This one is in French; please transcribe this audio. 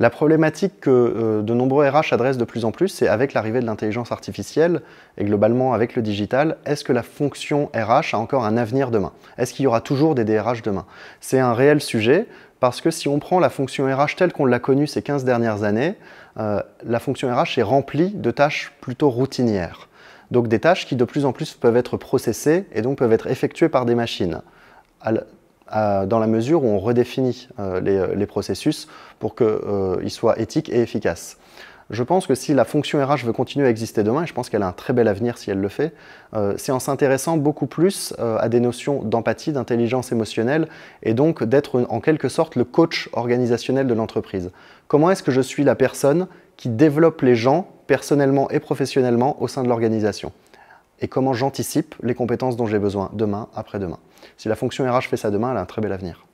La problématique que euh, de nombreux RH adressent de plus en plus, c'est avec l'arrivée de l'intelligence artificielle et globalement avec le digital, est-ce que la fonction RH a encore un avenir demain Est-ce qu'il y aura toujours des DRH demain C'est un réel sujet parce que si on prend la fonction RH telle qu'on l'a connue ces 15 dernières années, euh, la fonction RH est remplie de tâches plutôt routinières. Donc des tâches qui de plus en plus peuvent être processées et donc peuvent être effectuées par des machines euh, dans la mesure où on redéfinit euh, euh, les, processus pour qu'ils soient éthiques et efficaces. Je pense que si la fonction RH veut continuer à exister demain, et je pense qu'elle a un très bel avenir si elle le fait, c'est en s'intéressant beaucoup plus à des notions d'empathie, d'intelligence émotionnelle, et donc d'être en quelque sorte le coach organisationnel de l'entreprise. Comment est-ce que je suis la personne qui développe les gens personnellement et professionnellement au sein de l'organisation et comment j'anticipe les compétences dont j'ai besoin demain, après-demain. Si la fonction RH fait ça demain, elle a un très bel avenir.